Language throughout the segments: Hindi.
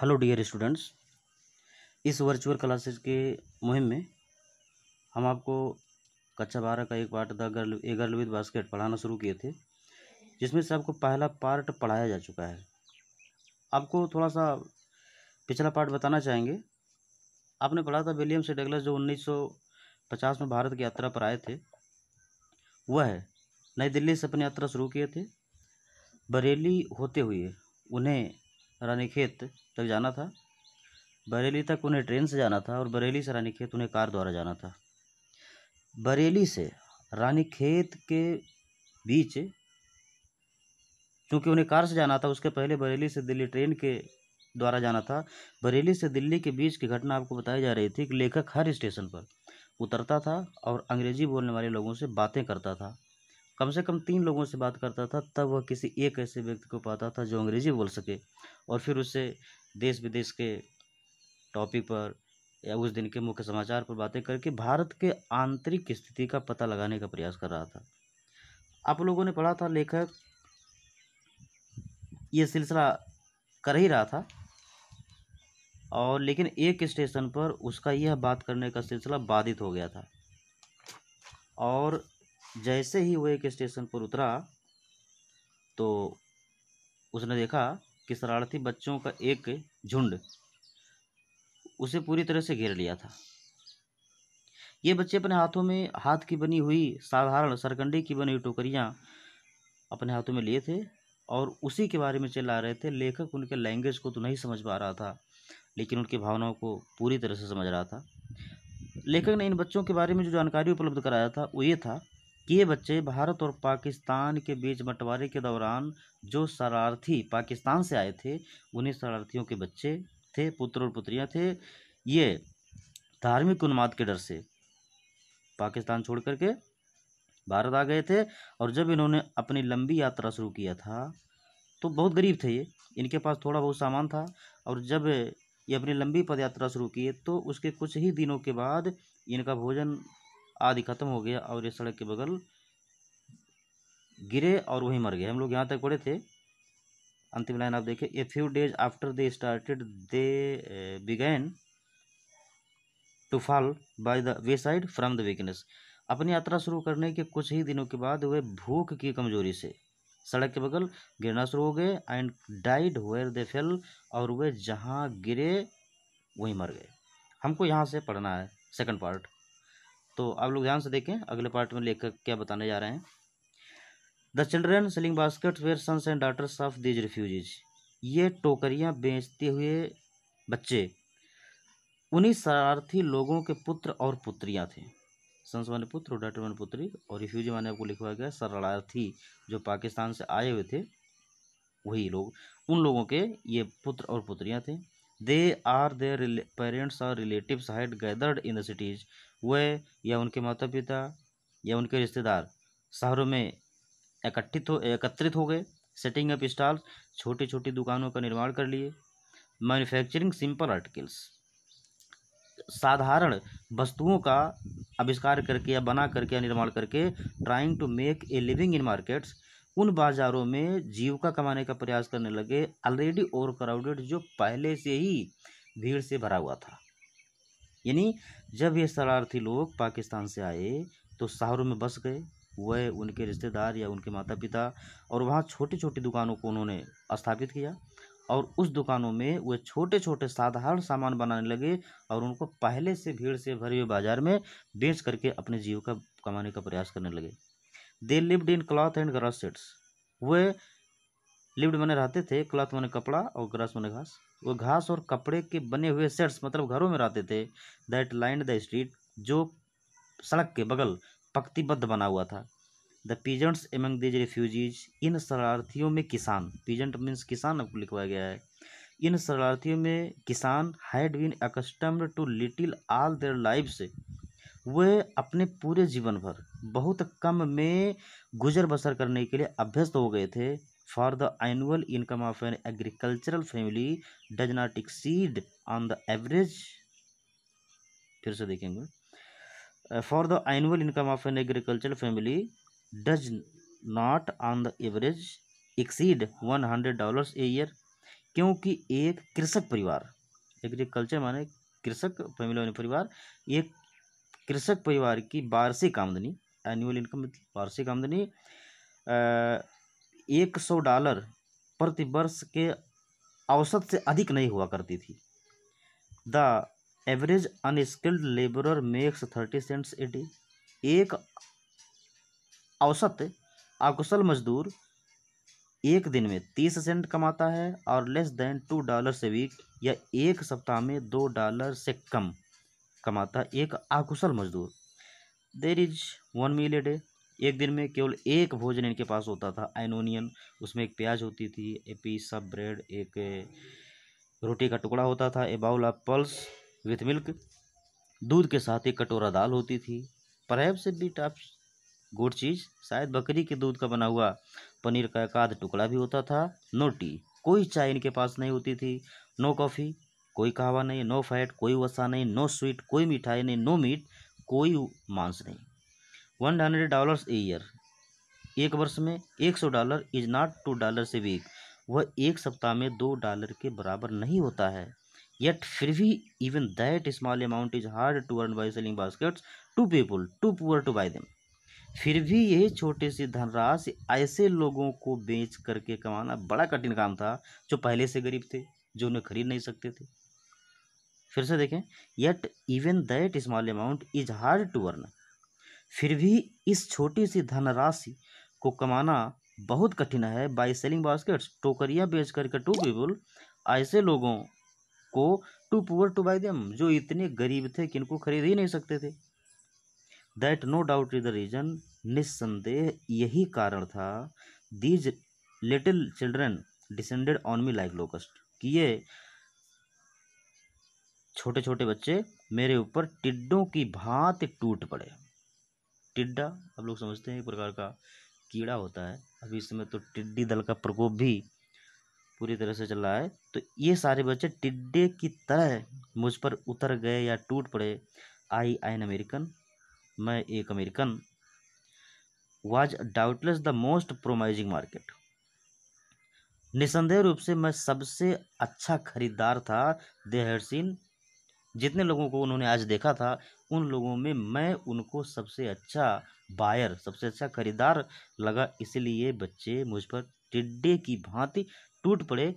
हेलो डियर स्टूडेंट्स इस वर्चुअल क्लासेस के मुहिम में हम आपको कक्षा बारह का एक part the girl a girl with basket पढ़ाना शुरू किए थे जिसमें से आपको पहला पार्ट पढ़ाया जा चुका है आपको थोड़ा सा पिछला पार्ट बताना चाहेंगे आपने पढ़ा था विलियम से डगलस जो 1950 में भारत की यात्रा पर आए थे वह है नई दिल्ली से अपनी यात्रा शुरू किए थे बरेली होते हुए उन्हें रानीखेत तक जाना था बरेली तक उन्हें ट्रेन से जाना था और बरेली से रानीखेत उन्हें कार द्वारा जाना था बरेली से रानीखेत के बीच क्योंकि उन्हें कार से जाना था उसके पहले बरेली से दिल्ली ट्रेन के द्वारा जाना था बरेली से दिल्ली के बीच की घटना आपको बताई जा रही थी कि लेखक हर स्टेशन पर उतरता था और अंग्रेजी बोलने वाले लोगों से बातें करता था कम से कम तीन लोगों से बात करता था तब वह किसी एक ऐसे व्यक्ति को पाता था जो अंग्रेजी बोल सके और फिर उसे देश विदेश के टॉपिक पर या उस दिन के मुख्य समाचार पर बातें करके भारत के आंतरिक स्थिति का पता लगाने का प्रयास कर रहा था आप लोगों ने पढ़ा था लेखक ये सिलसिला कर ही रहा था और लेकिन एक स्टेशन पर उसका यह बात करने का सिलसिला बाधित हो गया था और जैसे ही वह एक स्टेशन पर उतरा तो उसने देखा कि शरारती बच्चों का एक झुंड उसे पूरी तरह से घेर लिया था ये बच्चे अपने हाथों में हाथ की बनी हुई साधारण सरकंडी की बनी हुई टोकरियाँ अपने हाथों में लिए थे और उसी के बारे में चिल्ला रहे थे लेखक उनके लैंग्वेज को तो नहीं समझ पा रहा था लेकिन उनकी भावनाओं को पूरी तरह से समझ रहा था लेखक ने इन बच्चों के बारे में जो जानकारी उपलब्ध कराया था वो ये था कि ये बच्चे भारत और पाकिस्तान के बीच बंटवारे के दौरान जो शरणार्थी पाकिस्तान से आए थे उन्हीं शरणार्थियों के बच्चे थे पुत्र और पुत्रियाँ थे ये धार्मिक उन्माद के डर से पाकिस्तान छोड़ करके भारत आ गए थे और जब इन्होंने अपनी लंबी यात्रा शुरू किया था तो बहुत गरीब थे ये इनके पास थोड़ा बहुत सामान था और जब ये अपनी लंबी पदयात्रा शुरू किए तो उसके कुछ ही दिनों के बाद इनका भोजन आदि खत्म हो गया और ये सड़क के बगल गिरे और वहीं मर गए हम लोग यहाँ तक पड़े थे अंतिम लाइन आप देखें a few days after they started they began to fall by the way side from the weakness अपनी यात्रा शुरू करने के कुछ ही दिनों के बाद वे भूख की कमजोरी से सड़क के बगल गिरना शुरू हो गए and died where they fell और वे जहाँ गिरे वहीं मर गए हमको यहाँ से पढ़ना है सेकंड पार्ट तो आप लोग ध्यान से देखें अगले पार्ट में लेखक क्या बताने जा रहे हैं the children selling basket were sons and daughters of these refugees ये टोकरियाँ बेचते हुए बच्चे उन्हीं शरारती लोगों के पुत्र और पुत्रियाँ थे सन्स माने पुत्र और डाटर माने पुत्री और रिफ्यूजी माने आपको लिखवाया गया शरारथी जो पाकिस्तान से आए हुए थे वही लोग उन लोगों के ये पुत्र और पुत्रियाँ थे दे आर देर पेरेंट्स और relatives had gathered in the cities वे या उनके माता पिता या उनके रिश्तेदार शहरों में एकत्रित हो एकत्रित हो गए सेटिंग अप स्टॉल छोटी छोटी दुकानों का निर्माण कर लिए मैन्युफैक्चरिंग सिंपल आर्टिकल्स साधारण वस्तुओं का आविष्कार करके या बना करके या निर्माण करके trying to make a living in markets उन बाज़ारों में जीविका कमाने का प्रयास करने लगे ऑलरेडी ओवर क्राउडेड जो पहले से ही भीड़ से भरा हुआ था यानी जब ये शरारती लोग पाकिस्तान से आए तो शहरों में बस गए वह उनके रिश्तेदार या उनके माता पिता और वहाँ छोटी छोटी दुकानों को उन्होंने स्थापित किया और उस दुकानों में वे छोटे छोटे साधारण सामान बनाने लगे और उनको पहले से भीड़ से भरे हुए बाजार में बेच करके अपने जीव का कमाने का प्रयास करने लगे they lived in cloth and grass sets वे लिव्ड मैंने रहते थे क्लॉथ मैंने कपड़ा और ग्रास मैंने घास वो घास और कपड़े के बने हुए सेट्स मतलब घरों में रहते थे दैट लाइन द स्ट्रीट जो सड़क के बगल पक्तिबद्ध बना हुआ था the peasants among these refugees इन शरणार्थियों में किसान पीजेंट मीन्स किसान आपको लिखवाया गया है इन शरणार्थियों में किसान had been accustomed to little all their life से वह अपने पूरे जीवन भर बहुत कम में गुजर बसर करने के लिए अभ्यस्त हो गए थे for the annual income of an agricultural family does not exceed on the average फिर से देखेंगे for the annual income of an agriculture family does not on the average exceed one hundred dollar a year क्योंकि एक कृषक परिवार एग्रीकल्चर माने कृषक फैमिली वाले परिवार एक कृषक परिवार की वार्षिक आमदनी एनुअल मतलब इनकम वार्षिक आमदनी uh, एक सौ डॉलर प्रति वर्ष के औसत से अधिक नहीं हुआ करती थी the average unskilled labourer makes thirty cents a day एक औसत अकुशल मजदूर एक दिन में तीस सेंट कमाता है और लेस देन टू डॉलर से वीक या एक सप्ताह में दो डॉलर से कम कमाता एक आकुशल मजदूर there is one meal a day एक दिन में केवल एक भोजन इनके पास होता था एनोनियन उसमें एक प्याज होती थी ए पीस ऑफ ब्रेड एक रोटी का टुकड़ा होता था a bowl of pulse with milk दूध के साथ एक कटोरा दाल होती थी परहैप से बीट ऑफ गुड चीज़ शायद बकरी के दूध का बना हुआ पनीर का एक आध टुकड़ा भी होता था नो टी कोई चाय इनके पास नहीं होती थी नो कॉफ़ी कोई कहावा नहीं नो फैट कोई वसा नहीं नो स्वीट कोई मिठाई नहीं नो मीट कोई मांस नहीं one hundred dollars a year एक वर्ष में एक सौ डॉलर इज नॉट टू डॉलर से वीक वह एक सप्ताह में दो डॉलर के बराबर नहीं होता है येट फिर भी even that small amount is hard to earn by selling baskets to people too poor to buy them फिर भी यह छोटे से धनराशि ऐसे लोगों को बेच करके कमाना बड़ा कठिन काम था जो पहले से गरीब थे जो उन्हें खरीद नहीं सकते थे फिर से देखें yet even that small amount is hard to earn फिर भी इस छोटी सी धनराशि को कमाना बहुत कठिन है बाई सेलिंग बास्केट्स टोकरियाँ बेच करके टू पीपुल ऐसे लोगों को too poor to buy them जो इतने गरीब थे कि इनको खरीद ही नहीं सकते थे that no doubt is the reason निस्संदेह यही कारण था these little children descended on me like locust कि ये छोटे छोटे बच्चे मेरे ऊपर टिड्डों की भांति टूट पड़े टिड्डा आप लोग समझते हैं एक प्रकार का कीड़ा होता है अभी इस समय तो टिड्डी दल का प्रकोप भी पूरी तरह से चल रहा है तो ये सारे बच्चे टिड्डे की तरह मुझ पर उतर गए या टूट पड़े आई आई एन अमेरिकन मैं एक American was doubtless the most promising market निसंदेह रूप से मैं सबसे अच्छा खरीदार था दे हेड सीन जितने लोगों को उन्होंने आज देखा था उन लोगों में मैं उनको सबसे अच्छा बायर सबसे अच्छा खरीदार लगा इसलिए बच्चे मुझ पर टिड्डे की भांति टूट पड़े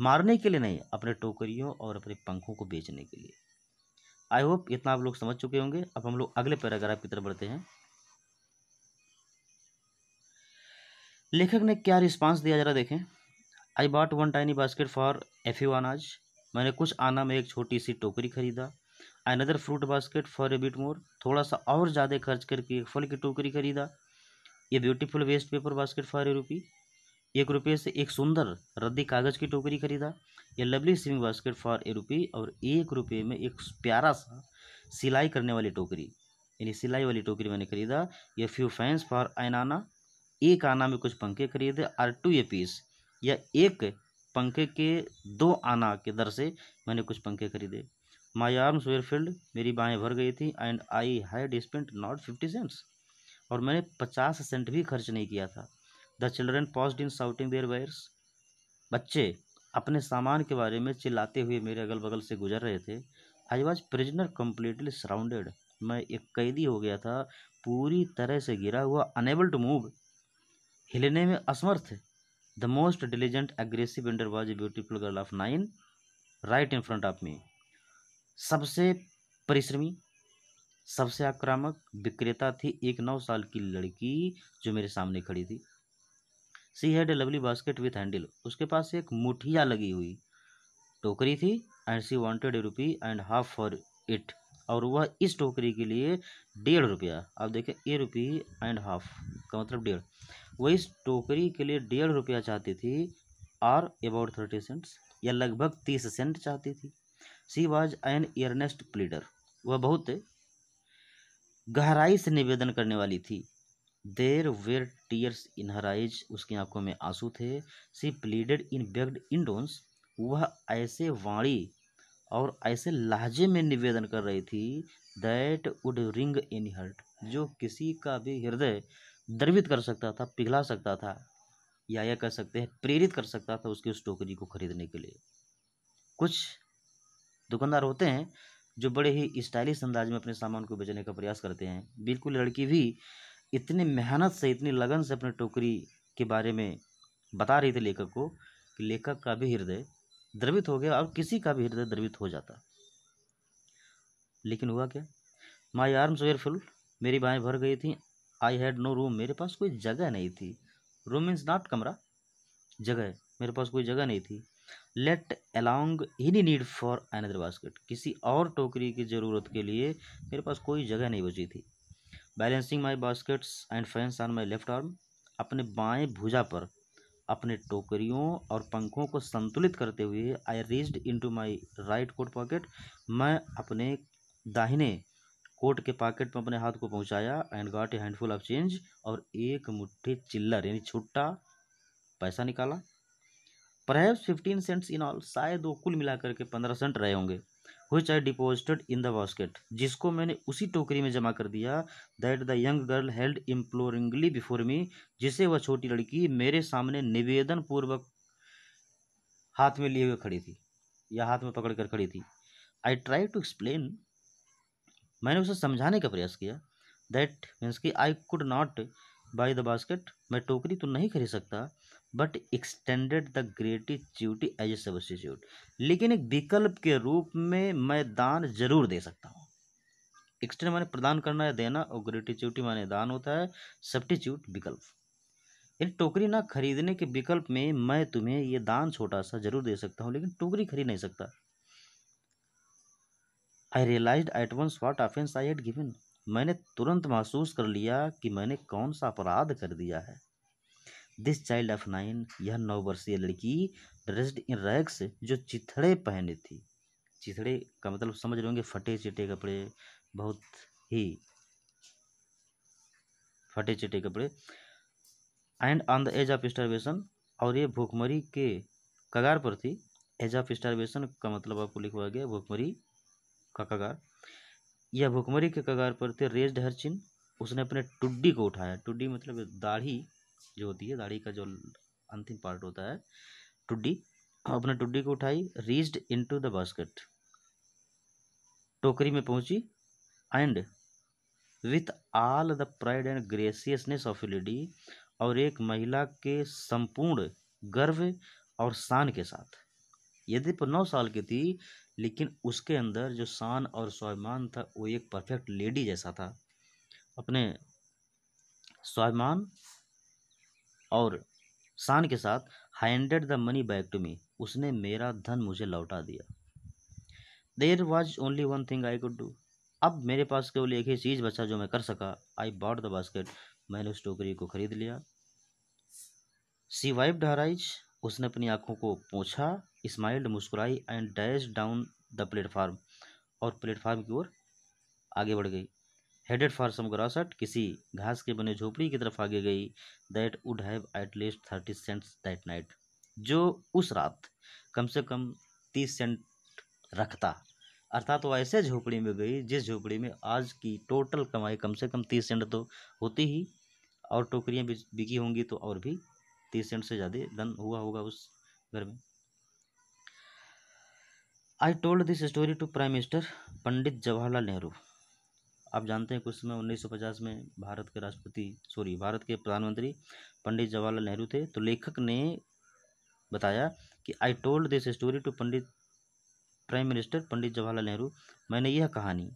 मारने के लिए नहीं अपने टोकरियों और अपने पंखों को बेचने के लिए आई होप इतना आप लोग समझ चुके होंगे अब हम लोग अगले पैराग्राफ की तरफ बढ़ते हैं लेखक ने क्या रिस्पांस दिया जरा देखें I bought one tiny basket for एफ यू अनाज मैंने कुछ आना में एक छोटी सी टोकरी खरीदा another fruit basket for a bit more थोड़ा सा और ज़्यादा खर्च करके एक फल की टोकरी खरीदा ये beautiful waste paper basket for a rupee एक रुपये से एक सुंदर रद्दी कागज़ की टोकरी खरीदा ये lovely swimming basket for a rupee और एक रुपये में एक प्यारा सा सिलाई करने वाली टोकरी यानी सिलाई वाली टोकरी मैंने खरीदा ये फ्यू फैंस फॉर एन आना एक आना में कुछ पंखे खरीदे आर टू ए पीस या एक पंखे के दो आना के दर से मैंने कुछ पंखे खरीदे माई आर्म्स वेयर फील्ड मेरी बाएँ भर गई थी and I had spent not fifty cents और मैंने पचास सेंट भी खर्च नहीं किया था the children passed in shouting their wares बच्चे अपने सामान के बारे में चिल्लाते हुए मेरे अगल बगल से गुजर रहे थे I was prisoner completely surrounded मैं एक कैदी हो गया था पूरी तरह से गिरा हुआ अनेबल टू मूव हिलने में असमर्थ the most intelligent aggressive vendor was a beautiful girl of nine right in front of me सबसे परिश्रमी सबसे आक्रामक विक्रेता थी एक नौ साल की लड़की जो मेरे सामने खड़ी थी she had a lovely basket with handle उसके पास एक मुठिया लगी हुई टोकरी थी and she wanted a rupee and half for it और वह इस टोकरी के लिए डेढ़ रुपया आप देखें ए रुपी एंड हाफ का मतलब डेढ़ वो इस टोकरी के लिए डेढ़ रुपया चाहती थी और अबाउट थर्टी सेंट्स या लगभग तीस सेंट चाहती थी she was an earnest pleader वह बहुत गहराई से निवेदन करने वाली थी there were tears in her eyes उसकी आंखों में आंसू थे she pleaded in begged in tones वह ऐसे वाणी और ऐसे लहजे में निवेदन कर रही थी that would ring in heart जो किसी का भी हृदय द्रवित कर सकता था पिघला सकता था या यह कह सकते हैं प्रेरित कर सकता था उसकी उस टोकरी को खरीदने के लिए कुछ दुकानदार होते हैं जो बड़े ही स्टाइलिश अंदाज में अपने सामान को बेचने का प्रयास करते हैं बिल्कुल लड़की भी इतनी मेहनत से इतनी लगन से अपने टोकरी के बारे में बता रही थी लेखक को कि लेखक का भी हृदय द्रवित हो गया और किसी का भी हृदय द्रवित हो जाता लेकिन हुआ क्या माई आर्म्स वेयरफुल मेरी बाएँ भर गई थी आई हैड नो रूम मेरे पास कोई जगह नहीं थी रूम मीन्स नॉट कमरा जगह मेरे पास कोई जगह नहीं थी let alone any need for another basket किसी और टोकरी की ज़रूरत के लिए मेरे पास कोई जगह नहीं बची थी balancing my baskets and fans on my left arm अपने बाएँ भुजा पर अपने टोकरियों और पंखों को संतुलित करते हुए I into my right coat pocket मैं अपने दाहिने कोट के पॉकेट में अपने हाथ को पहुंचाया and got a handful of change और एक मुट्ठी चिल्लर यानी छुट्टा पैसा निकाला perhaps fifteen cents in all शायद वो कुल मिलाकर के पंद्रह सेंट रहे होंगे हुई I deposited in the basket जिसको मैंने उसी टोकरी में जमा कर दिया that the young girl held imploringly before me जिसे वह छोटी लड़की मेरे सामने निवेदन पूर्वक हाथ में लिए हुए खड़ी थी या हाथ में पकड़ कर खड़ी थी आई ट्राई टू एक्सप्लेन मैंने उसे समझाने का प्रयास किया दैट मीन्स कि I could not buy the basket मैं टोकरी तो नहीं खरीद सकता but extended the gratuity as a substitute लेकिन एक विकल्प के रूप में मैं दान जरूर दे सकता हूँ एक्सटेंड माने प्रदान करना या देना और ग्रेटिट्यूटी माने दान होता है सब्टीट्यूट विकल्प इन टोकरी ना खरीदने के विकल्प में मैं तुम्हें ये दान छोटा सा जरूर दे सकता हूँ लेकिन टोकरी खरीद नहीं सकता I realise at once what offence I had given मैंने तुरंत महसूस कर लिया कि मैंने कौन सा अपराध कर दिया है दिस चाइल्ड ऑफ नाइन यह नौ वर्षीय लड़की ड्रेस्ड इन रैक्स जो चिथड़े पहने थी चिथड़े का मतलब समझ रहे होंगे फटे चिटे कपड़े बहुत ही फटे चिटे कपड़े and on the edge of starvation और ये भूखमरी के कगार पर थी एज ऑफ स्टारवेशन का मतलब आपको लिखवा गया भूखमरी का कगार यह भुखमरी के कगार पर थे रेज्ड हर चिन्ह उसने अपने टुड्डी को उठाया टुड्डी मतलब दाढ़ी जो होती है दाढ़ी का जो अंतिम पार्ट होता है टुड्डी अपने टुड्डी को उठाई इन इनटू द बास्केट टोकरी में पहुंची and with all the pride and graciousness of lady और एक महिला के संपूर्ण गर्व और शान के साथ यदि नौ साल की थी लेकिन उसके अंदर जो शान और स्वाभिमान था वो एक परफेक्ट लेडी जैसा था अपने स्वाभिमान और शान के साथ handed the money back to me उसने मेरा धन मुझे लौटा दिया there was only one thing I could do अब मेरे पास केवल एक ही चीज़ बचा जो मैं कर सका आई बॉट द बास्केट मैंने उस टोकरी को खरीद लिया सी वाइफ डहराइज उसने अपनी आंखों को पोछा स्माइल्ड मुस्कुराई and dashed down the platform और प्लेटफार्म की ओर आगे बढ़ गई हेडेड फॉर सम ग्रासट किसी घास के बने झोपड़ी की तरफ आगे गई that would have at least thirty cents that night जो उस रात कम से कम तीस सेंट रखता अर्थात वो ऐसे झोपड़ी में गई जिस झोपड़ी में आज की टोटल कमाई कम से कम तीस सेंट तो होती ही और टोकरियाँ बिकी होंगी तो और भी तीस सेंट से ज़्यादा धन हुआ होगा उस घर में I told this story to prime minister Pandit Jawaharlal Nehru आप जानते हैं कुछ समय 1950 में भारत के राष्ट्रपति सॉरी भारत के प्रधानमंत्री पंडित जवाहरलाल नेहरू थे तो लेखक ने बताया कि I told this story to Pandit prime minister Pandit Jawaharlal Nehru मैंने यह कहानी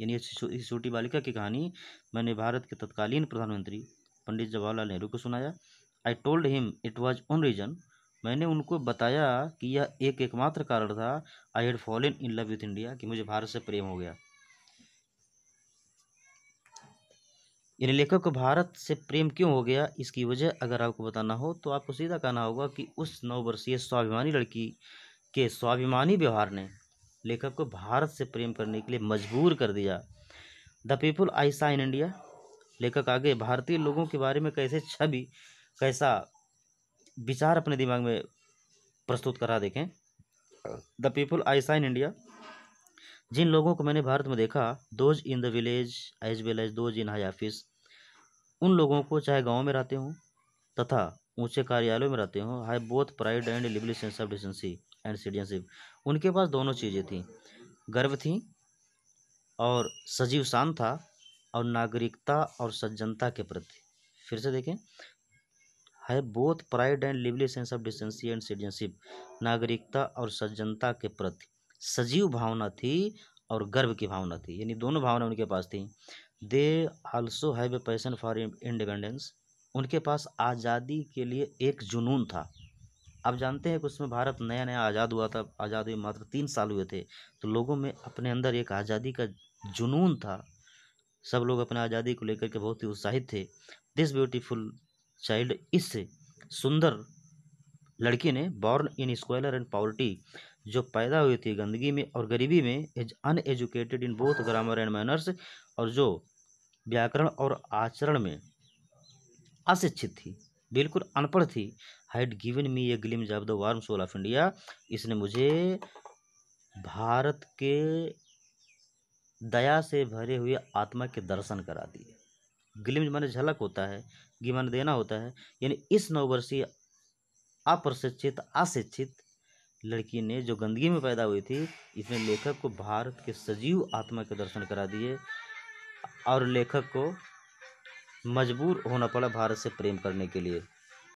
यानी इस छोटी बालिका की कहानी मैंने भारत के तत्कालीन प्रधानमंत्री पंडित जवाहरलाल नेहरू को सुनाया I told him it was one reason मैंने उनको बताया कि यह एक एकमात्र कारण था I had fallen in love with India कि मुझे भारत से प्रेम हो गया यानी लेखक को भारत से प्रेम क्यों हो गया इसकी वजह अगर आपको बताना हो तो आपको सीधा कहना होगा कि उस नौ वर्षीय स्वाभिमानी लड़की के स्वाभिमानी व्यवहार ने लेखक को भारत से प्रेम करने के लिए मजबूर कर दिया द पीपुल आई सा इन इंडिया लेखक आगे भारतीय लोगों के बारे में कैसे छवि कैसा विचार अपने दिमाग में प्रस्तुत करा देखें the people I saw in India जिन लोगों को मैंने भारत में देखा those in the village as well as those in high office उन लोगों को चाहे गांव में रहते हों तथा ऊंचे कार्यालयों में रहते हों हाई बोथ प्राइड एंड लिबली sense of decency and citizenship उनके पास दोनों चीज़ें थी गर्व थी और सजीव शान था और नागरिकता और सज्जनता के प्रति फिर से देखें है both pride and lively sense of decency and citizenship नागरिकता और सज्जनता के प्रति सजीव भावना थी और गर्व की भावना थी यानी दोनों भावना उनके पास थी they also have a passion for independence उनके पास आज़ादी के लिए एक जुनून था आप जानते हैं कि उसमें भारत नया नया आज़ाद हुआ था आज़ाद हुए मात्र तीन साल हुए थे तो लोगों में अपने अंदर एक आज़ादी का जुनून था सब लोग अपने आज़ादी को लेकर के बहुत ही उत्साहित थे दिस ब्यूटीफुल चाइल्ड इस सुंदर लड़की ने born in squalor and poverty जो पैदा हुई थी गंदगी में और गरीबी में as uneducated in both grammar and manners और जो व्याकरण और आचरण में अशिक्षित थी बिल्कुल अनपढ़ थी had given me a glimpse of the warm soul of India इसने मुझे भारत के दया से भरे हुए आत्मा के दर्शन करा दिए गिलिम माने झलक होता है गिमन माने देना होता है यानी इस नौ वर्षीय अप्रशिक्षित अशिक्षित लड़की ने जो गंदगी में पैदा हुई थी इसने लेखक को भारत के सजीव आत्मा के दर्शन करा दिए और लेखक को मजबूर होना पड़ा भारत से प्रेम करने के लिए